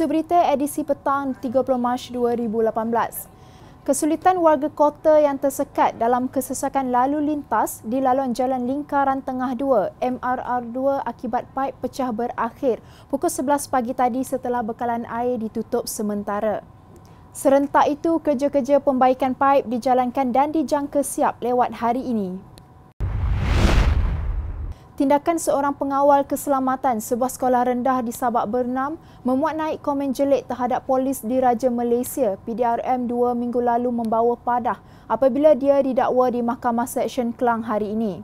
Isu berita edisi petang 30 Mac 2018. Kesulitan warga kota yang tersekat dalam kesesakan lalu lintas di laluan jalan lingkaran tengah 2 MRR2 akibat paip pecah berakhir pukul 11 pagi tadi setelah bekalan air ditutup sementara. Serentak itu, kerja-kerja pembaikan paip dijalankan dan dijangka siap lewat hari ini tindakan seorang pengawal keselamatan sebuah sekolah rendah di Sabak Bernam memuat naik komen jelek terhadap polis di Raja Malaysia PDRM dua minggu lalu membawa padah apabila dia didakwa di Mahkamah Seksyen Kelang hari ini.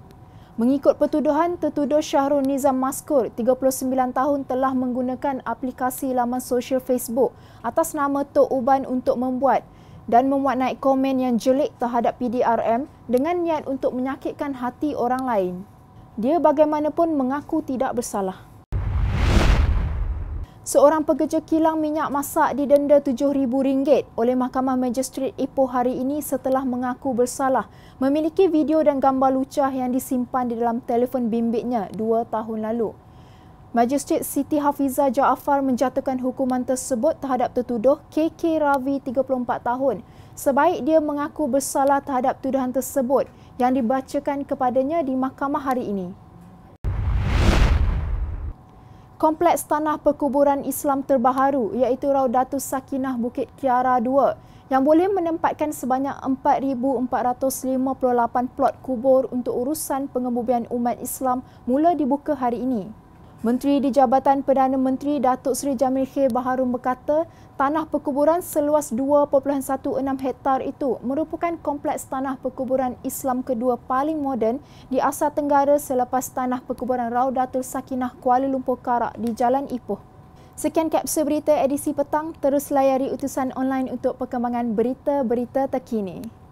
Mengikut pertuduhan, tertuduh Syahrul Nizam Maskur, 39 tahun telah menggunakan aplikasi laman sosial Facebook atas nama Tok Uban untuk membuat dan memuat naik komen yang jelek terhadap PDRM dengan niat untuk menyakitkan hati orang lain dia bagaimanapun mengaku tidak bersalah. Seorang pekerja kilang minyak masak didenda RM7,000 oleh Mahkamah Magistrate Ipoh hari ini setelah mengaku bersalah memiliki video dan gambar lucah yang disimpan di dalam telefon bimbitnya dua tahun lalu. Magistrate Siti Hafiza Jaafar menjatuhkan hukuman tersebut terhadap tertuduh KK Ravi 34 tahun sebaik dia mengaku bersalah terhadap tuduhan tersebut yang dibacakan kepadanya di mahkamah hari ini. Kompleks tanah perkuburan Islam terbaharu iaitu Raudatus Sakinah Bukit Kiara 2 yang boleh menempatkan sebanyak 4,458 plot kubur untuk urusan pengebumian umat Islam mula dibuka hari ini. Menteri di Jabatan Perdana Menteri Datuk Seri Jamil Khair Baharum berkata, tanah perkuburan seluas 2.16 hektar itu merupakan kompleks tanah perkuburan Islam kedua paling moden di Asia Tenggara selepas tanah perkuburan Raudatul Sakinah Kuala Lumpur Karak di Jalan Ipoh. Sekian kapsul berita edisi petang, terus layari utusan online untuk perkembangan berita-berita terkini.